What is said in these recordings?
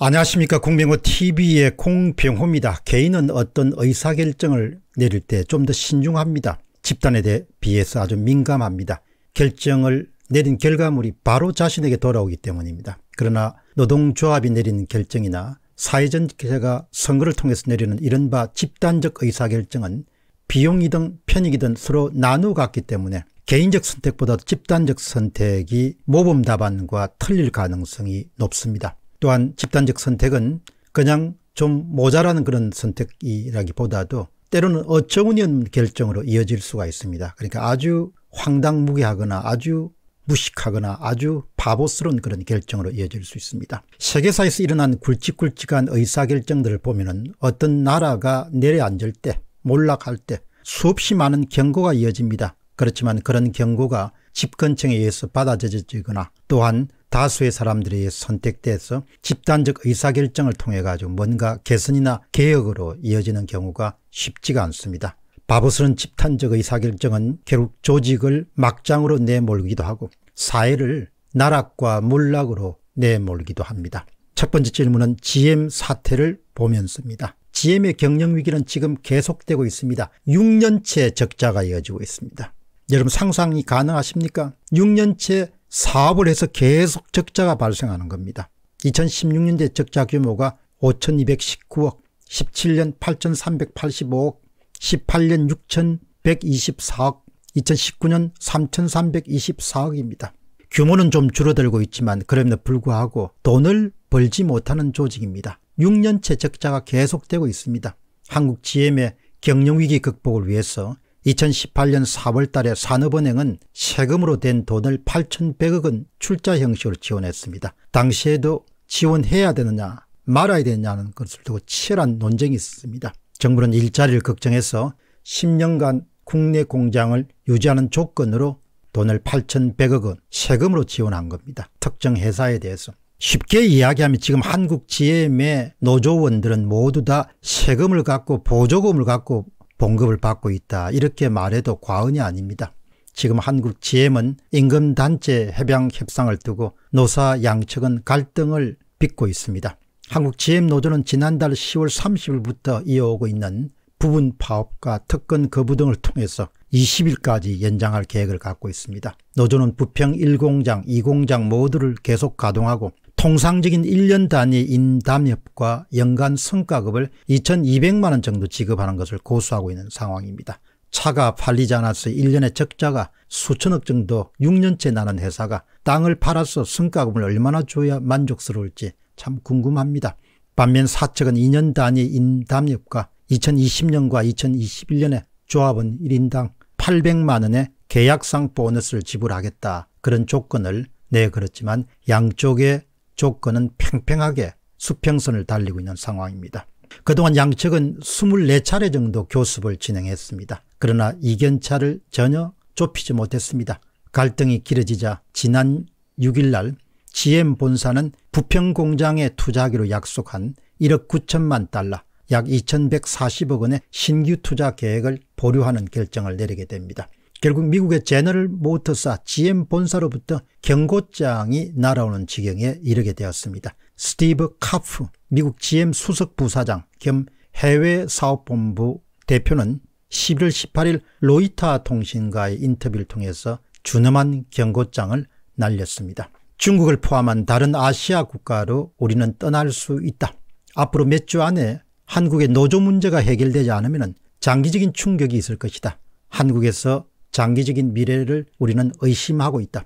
안녕하십니까 공병호 tv의 공병호입니다. 개인은 어떤 의사결정을 내릴 때 좀 더 신중합니다. 집단에 대해 비해서 아주 민감합니다. 결정을 내린 결과물이 바로 자신에게 돌아오기 때문입니다. 그러나 노동조합이 내리는 결정이나 사회전체가 선거를 통해서 내리는 이른바 집단적 의사결정은 비용이든 편익이든 서로 나누어 갔기 때문에 개인적 선택보다 집단적 선택이 모범 답안과 틀릴 가능성이 높습니다. 또한 집단적 선택은 그냥 좀 모자라는 그런 선택이라기보다도 때로는 어처구니 없는 결정으로 이어질 수가 있습니다. 그러니까 아주 황당무계하거나 아주 무식하거나 아주 바보스러운 그런 결정으로 이어질 수 있습니다. 세계사에서 일어난 굵직굵직한 의사결정들을 보면 은 어떤 나라가 내려앉을 때 몰락할 때 수없이 많은 경고가 이어집니다. 그렇지만 그런 경고가 집권층에 의해서 받아져지거나 또한 다수의 사람들이 선택돼서 집단적 의사결정을 통해 가지고 뭔가 개선이나 개혁으로 이어지는 경우가 쉽지가 않습니다. 바보스런 집단적 의사결정은 결국 조직을 막장으로 내몰기도 하고 사회를 나락과 몰락으로 내몰기도 합니다. 첫 번째 질문은 GM 사태를 보면서입니다. GM의 경영위기는 지금 계속되고 있습니다. 6년째 적자가 이어지고 있습니다. 여러분 상상이 가능하십니까? 6년째 사업을 해서 계속 적자가 발생하는 겁니다. 2016년대 적자 규모가 5,219억, 17년 8,385억, 18년 6,124억, 2019년 3,324억입니다. 규모는 좀 줄어들고 있지만 그럼에도 불구하고 돈을 벌지 못하는 조직입니다. 6년째 적자가 계속되고 있습니다. 한국 GM의 경영위기 극복을 위해서 2018년 4월 달에 산업은행은 세금으로 된 돈을 8,100억 원 출자 형식으로 지원했습니다. 당시에도 지원해야 되느냐 말아야 되느냐는 것을 두고 치열한 논쟁이 있었습니다. 정부는 일자리를 걱정해서 10년간 국내 공장을 유지하는 조건으로 돈을 8,100억 원 세금으로 지원한 겁니다. 특정 회사에 대해서. 쉽게 이야기하면 지금 한국 GM의 노조원들은 모두 다 세금을 갖고 보조금을 갖고 봉급을 받고 있다 이렇게 말해도 과언이 아닙니다. 지금 한국 GM은 임금단체 협양 협상을 두고 노사 양측은 갈등을 빚고 있습니다. 한국 GM 노조는 지난달 10월 30일부터 이어오고 있는 부분 파업과 특근 거부 등을 통해서 20일까지 연장할 계획을 갖고 있습니다. 노조는 부평 1공장, 2공장 모두를 계속 가동하고 통상적인 1년 단위 인담협과 연간 성과급을 2200만 원 정도 지급하는 것을 고수하고 있는 상황입니다. 차가 팔리지 않아서 1년의 적자가 수천억 정도 6년째 나는 회사가 땅을 팔아서 성과금을 얼마나 줘야 만족스러울지 참 궁금합니다. 반면 사측은 2년 단위 인담협과 2020년과 2 0 2 1년의 조합은 1인당 800만 원의 계약상 보너스를 지불하겠다 그런 조건을 내걸었지만 네, 양쪽의 조건은 팽팽하게 수평선을 달리고 있는 상황입니다. 그동안 양측은 24차례 정도 교습을 진행했습니다. 그러나 이견차를 전혀 좁히지 못했습니다. 갈등이 길어지자 지난 6일날 GM 본사는 부평 공장에 투자하기로 약속한 1억 9천만 달러 약 2140억 원의 신규 투자 계획을 보류하는 결정을 내리게 됩니다. 결국 미국의 제너럴 모터사 GM 본사로부터 경고장이 날아오는 지경에 이르게 되었습니다. 스티브 카프 미국 GM 수석 부사장 겸 해외 사업본부 대표는 11월 18일 로이타 통신과의 인터뷰를 통해서 준엄한 경고장을 날렸습니다. 중국을 포함한 다른 아시아 국가로 우리는 떠날 수 있다. 앞으로 몇 주 안에 한국의 노조 문제가 해결되지 않으면 장기적인 충격이 있을 것이다. 한국에서 장기적인 미래를 우리는 의심하고 있다.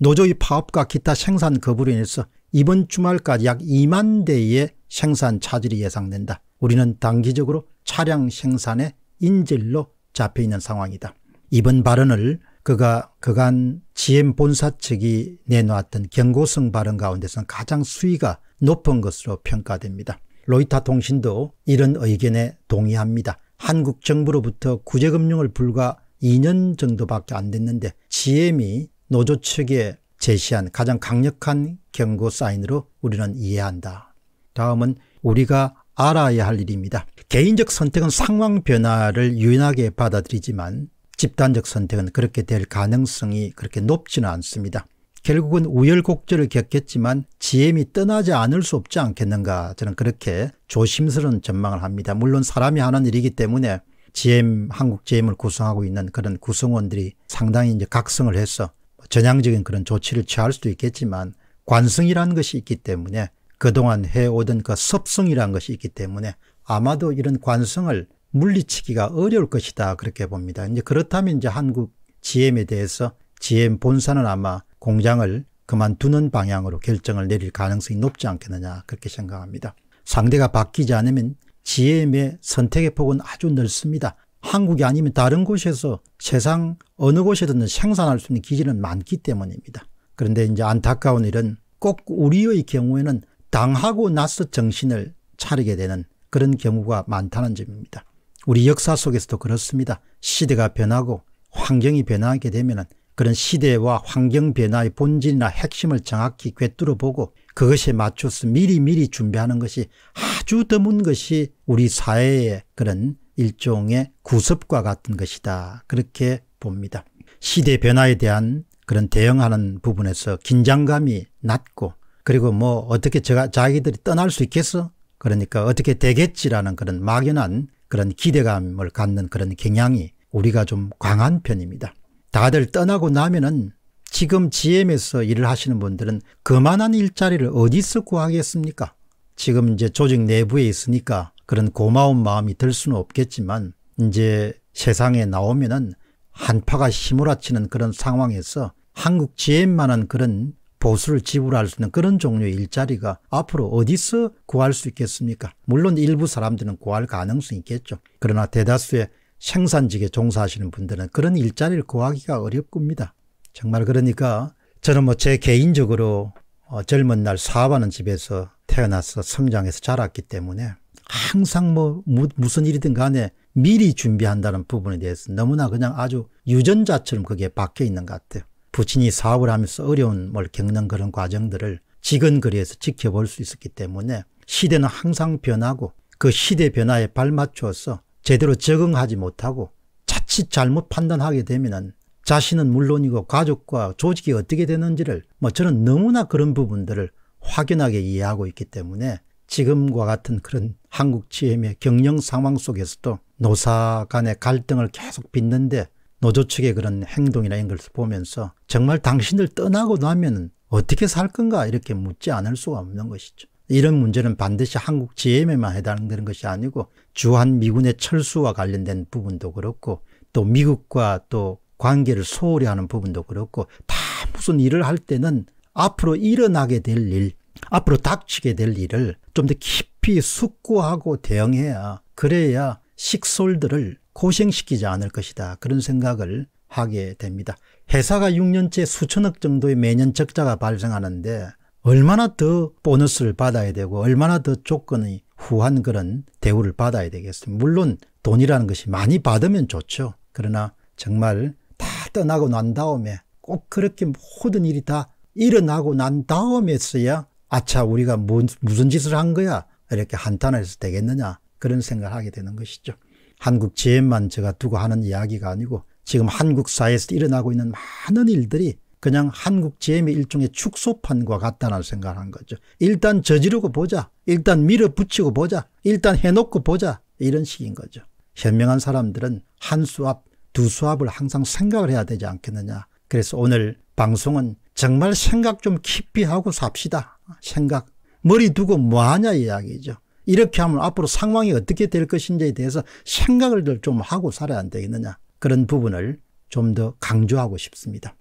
노조의 파업과 기타 생산 거부로 인해서 이번 주말까지 약 2만 대의 생산 차질이 예상된다. 우리는 단기적으로 차량 생산의 인질로 잡혀있는 상황이다. 이번 발언을 그가 그간 GM 본사 측이 내놓았던 경고성 발언 가운데서는 가장 수위가 높은 것으로 평가됩니다. 로이타 통신도 이런 의견에 동의합니다. 한국 정부로부터 구제금융을 불과 2년 정도밖에 안 됐는데 GM이 노조 측에 제시한 가장 강력한 경고 사인으로 우리는 이해한다. 다음은 우리가 알아야 할 일입니다. 개인적 선택은 상황 변화를 유연하게 받아들이지만 집단적 선택은 그렇게 될 가능성이 그렇게 높지는 않습니다. 결국은 우열곡절을 겪겠지만 GM이 떠나지 않을 수 없지 않겠는가 저는 그렇게 조심스러운 전망을 합니다. 물론 사람이 하는 일이기 때문에 GM 한국 GM을 구성하고 있는 그런 구성원들이 상당히 이제 각성을 해서 전향적인 그런 조치를 취할 수도 있겠지만 관성이라는 것이 있기 때문에 그동안 해오던 그 섭성이라는 것이 있기 때문에 아마도 이런 관성을 물리치기가 어려울 것이다 그렇게 봅니다. 이제 그렇다면 이제 한국 GM에 대해서 GM 본사는 아마 공장을 그만두는 방향으로 결정을 내릴 가능성이 높지 않겠느냐 그렇게 생각합니다. 상대가 바뀌지 않으면 GM의 선택의 폭은 아주 넓습니다. 한국이 아니면 다른 곳에서 세상 어느 곳에든 생산할 수 있는 기지는 많기 때문입니다. 그런데 이제 안타까운 일은 꼭 우리의 경우에는 당하고 나서 정신을 차리게 되는 그런 경우가 많다는 점입니다. 우리 역사 속에서도 그렇습니다. 시대가 변하고 환경이 변하게 되면 그런 시대와 환경 변화의 본질이나 핵심을 정확히 꿰뚫어보고 그것에 맞춰서 미리미리 준비하는 것이 아주 드문 것이 우리 사회의 그런 일종의 구습과 같은 것이다. 그렇게 봅니다. 시대 변화에 대한 그런 대응하는 부분에서 긴장감이 낮고 그리고 뭐 어떻게 제가 자기들이 떠날 수 있겠어? 그러니까 어떻게 되겠지라는 그런 막연한 그런 기대감을 갖는 그런 경향이 우리가 좀 강한 편입니다. 다들 떠나고 나면은 지금 GM에서 일을 하시는 분들은 그만한 일자리를 어디서 구하겠습니까? 지금 이제 조직 내부에 있으니까 그런 고마운 마음이 들 수는 없겠지만 이제 세상에 나오면은 한파가 휘몰아치는 그런 상황에서 한국 GM만한 그런 보수를 지불할 수 있는 그런 종류의 일자리가 앞으로 어디서 구할 수 있겠습니까? 물론 일부 사람들은 구할 가능성이 있겠죠. 그러나 대다수의 생산직에 종사하시는 분들은 그런 일자리를 구하기가 어렵습니다. 정말 그러니까 저는 뭐 제 개인적으로 어 젊은 날 사업하는 집에서 태어나서 성장해서 자랐기 때문에 항상 뭐 무, 무슨 일이든 간에 미리 준비한다는 부분에 대해서 너무나 그냥 아주 유전자처럼 그게 박혀 있는 것 같아요. 부친이 사업을 하면서 어려운뭘 겪는 그런 과정들을 지원거리에서 지켜볼 수 있었기 때문에 시대는 항상 변하고 그 시대 변화에 발맞추어서 제대로 적응하지 못하고 자칫 잘못 판단하게 되면 자신은 물론이고 가족과 조직이 어떻게 되는지를 뭐 저는 너무나 그런 부분들을 확연하게 이해하고 있기 때문에 지금과 같은 그런 한국 취임의 경영 상황 속에서도 노사 간의 갈등을 계속 빚는데 노조 측의 그런 행동이나 이런 것을 보면서 정말 당신들 떠나고 나면 어떻게 살 건가 이렇게 묻지 않을 수가 없는 것이죠. 이런 문제는 반드시 한국 GM에만 해당되는 것이 아니고 주한 미군의 철수와 관련된 부분도 그렇고 또 미국과 또 관계를 소홀히 하는 부분도 그렇고 다 무슨 일을 할 때는 앞으로 일어나게 될 일, 앞으로 닥치게 될 일을 좀 더 깊이 숙고하고 대응해야 그래야 식솔들을 고생시키지 않을 것이다. 그런 생각을 하게 됩니다. 회사가 6년째 수천억 정도의 매년 적자가 발생하는데 얼마나 더 보너스를 받아야 되고 얼마나 더 조건이 후한 그런 대우를 받아야 되겠습니까 물론 돈이라는 것이 많이 받으면 좋죠. 그러나 정말 다 떠나고 난 다음에 꼭 그렇게 모든 일이 다 일어나고 난 다음에서야 아차 우리가 뭐, 무슨 짓을 한 거야 이렇게 한탄해서 되겠느냐 그런 생각을 하게 되는 것이죠. 한국 지혜만 제가 두고 하는 이야기가 아니고 지금 한국 사회에서 일어나고 있는 많은 일들이 그냥 한국 GM의 일종의 축소판과 같다는 생각을 한 거죠. 일단 저지르고 보자. 일단 밀어붙이고 보자. 일단 해놓고 보자. 이런 식인 거죠. 현명한 사람들은 한 수합, 두 수합을 항상 생각을 해야 되지 않겠느냐. 그래서 오늘 방송은 정말 생각 좀 깊이 하고 삽시다. 생각. 머리 두고 뭐하냐 이야기죠. 이렇게 하면 앞으로 상황이 어떻게 될 것인지에 대해서 생각을 좀 하고 살아야 안 되겠느냐. 그런 부분을 좀 더 강조하고 싶습니다.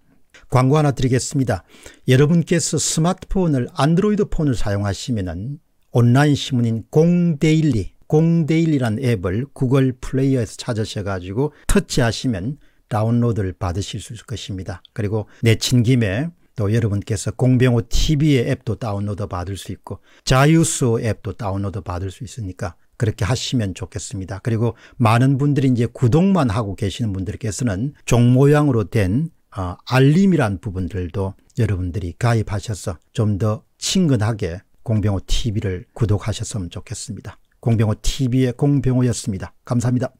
광고 하나 드리겠습니다. 여러분께서 스마트폰을 안드로이드 폰을 사용하시면 온라인 신문인 공데일리 공데일리란 앱을 구글 플레이어에서 찾으셔가지고 터치하시면 다운로드를 받으실 수 있을 것입니다. 그리고 내친 김에 또 여러분께서 공병호 TV의 앱도 다운로드 받을 수 있고 자유수 앱도 다운로드 받을 수 있으니까 그렇게 하시면 좋겠습니다. 그리고 많은 분들이 이제 구독만 하고 계시는 분들께서는 종 모양으로 된 어, 알림이란 부분들도 여러분들이 가입하셔서 좀 더 친근하게 공병호 TV를 구독하셨으면 좋겠습니다. 공병호 TV의 공병호였습니다. 감사합니다.